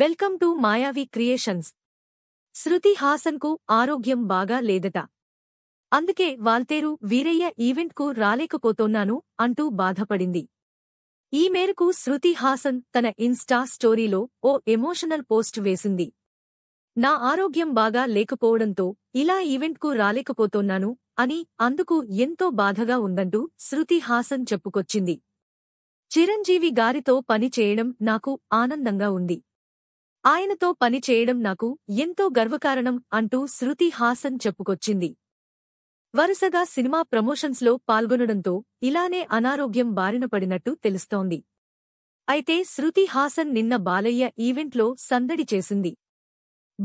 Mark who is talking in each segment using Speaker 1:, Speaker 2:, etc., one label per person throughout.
Speaker 1: welcome to Mayavi creations Shruti హాసన్కు ఆరోగ్యం బాగా లేదట అందుకే వాల్తేరు వీరయ్య ఈవెంట్కు రాలేకపోతున్నాను అంటూ బాధపడింది ఈ మేరకు శృతి హాసన్ తన ఇన్స్టా స్టోరీలో ఓ ఎమోషనల్ పోస్ట్ వేసింది నా ఆరోగ్యం బాగా లేకపోవడంతో ఇలా ఈవెంట్కు రాలేకపోతున్నాను అని అందుకు ఎంతో బాధగా ఉందంటూ శృతి హాసన్ చెప్పుకొచ్చింది చిరంజీవి గారితో పని చేయడం నాకు ఆనందంగా ఉంది ఆయనతో పని చేయడం నాకు ఎంతో గర్వకారణం అంటూ శృతి హాసన్ చెప్పుకొచ్చింది వరుసగా సినిమా ప్రమోషన్స్లో పాల్గొనడంతో ఇలానే అనారోగ్యం బారిన పడినట్టు తెలుస్తోంది అయితే శృతి హాసన్ నిన్న బాలయ్య ఈవెంట్లో సందడి చేసింది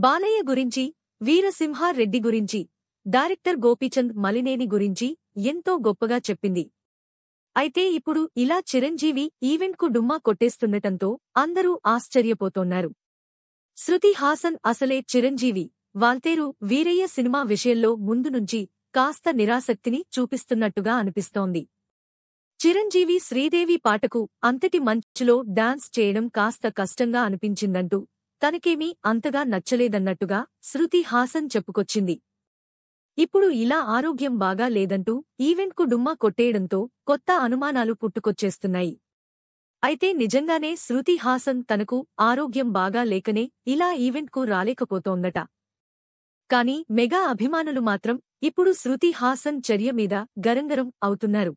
Speaker 1: బాలయ్య గురించి వీరసింహారెడ్డి గురించి డైరెక్టర్ గోపీచంద్ మలినేని గురించి ఎంతో గొప్పగా చెప్పింది అయితే ఇప్పుడు ఇలా చిరంజీవి ఈవెంట్కు డుమ్మా కొట్టేస్తుండటంతో అందరూ ఆశ్చర్యపోతోన్నారు శృతి హాసన్ అసలే చిరంజీవి వాల్తేరు వీరయ్య సినిమా విషయంలో ముందు నుంచి కాస్త నిరాసక్తిని చూపిస్తున్నట్టుగా అనిపిస్తోంది చిరంజీవి శ్రీదేవి పాటకు అంతటి మంచులో డాన్స్ చేయడం కాస్త కష్టంగా అనిపించిందంటూ తనకేమీ అంతగా నచ్చలేదన్నట్టుగా శృతి హాసన్ చెప్పుకొచ్చింది ఇప్పుడు ఇలా ఆరోగ్యం బాగా లేదంటూ ఈవెంట్కు డుమ్మా కొట్టేయడంతో కొత్త అనుమానాలు పుట్టుకొచ్చేస్తున్నాయి అయితే నిజంగానే శృతి హాసన్ తనకు ఆరోగ్యం బాగా లేకనే ఇలా ఈవెంట్కు రాలేకపోతోందట కాని మెగా అభిమానులు మాత్రం ఇప్పుడు శృతి హాసన్ చర్య మీద గరంగరం అవుతున్నారు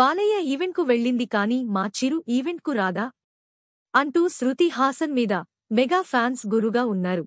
Speaker 1: బాలయ్య ఈవెంట్కు వెళ్ళింది కాని మా చిరు ఈవెంట్కు రాదా అంటూ శృతి హాసన్ మీద మెగా ఫ్యాన్స్ గురుగా ఉన్నారు